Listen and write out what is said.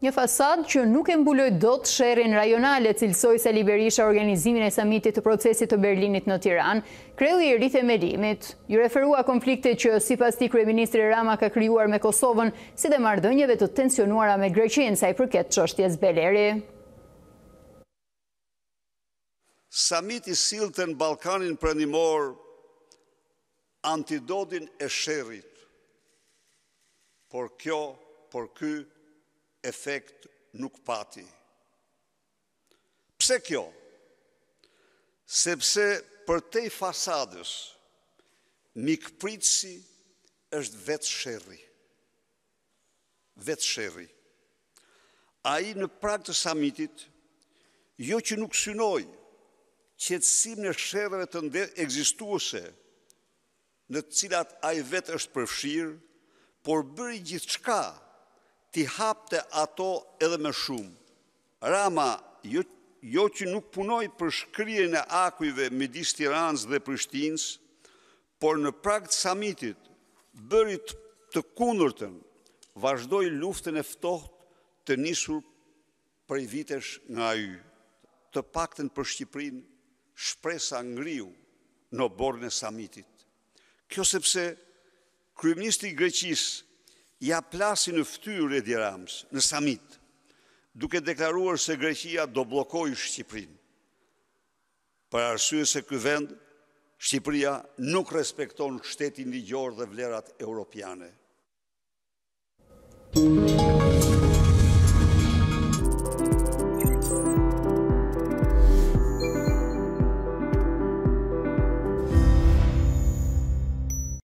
Një fasad që nuk e mbuloj do të shërin rajonale cilësoj se liberisha organizimin e samitit të procesit të Berlinit në Tiran, kreu i rrit e medimit, ju referua konflikte që si pas ti kreministri Rama ka kryuar me Kosovën si dhe mardënjeve të tensionuara me Greqin sa i përket që është jesë beleri. Samit i në Balkanin për një morë antidodin e shërit, por kjo, por kjo, efekt nuk pati. Pse kjo? Sepse për te i fasadës, mikë pritësi është vetë shërri. Vetë shërri. A i në praktë të samitit, jo që nuk synoj që të sim në shërëve të ndër egzistuose në cilat a i vetë është përfshirë, por bëri gjithë çka ti hapte ato edhe me shumë. Rama, jo, jo që nuk punoj për shkrije në akujve me disë Tiranës dhe Prishtinës, por në prag të samitit, bërit të kundërtën, vazhdoj luftën e ftoht të nisur prej vitesh nga ju. Të pakten për Shqiprin, shpresa ngriu në borën e samitit. Kjo sepse, kryeministri Greqisë, ja plasin në ftyrë e Rams, në samit, duke deklaruar se Greqia do blokoj Shqiprin. Për arsye se këtë vend, Shqipria nuk respekton shtetin ligjor dhe vlerat europiane.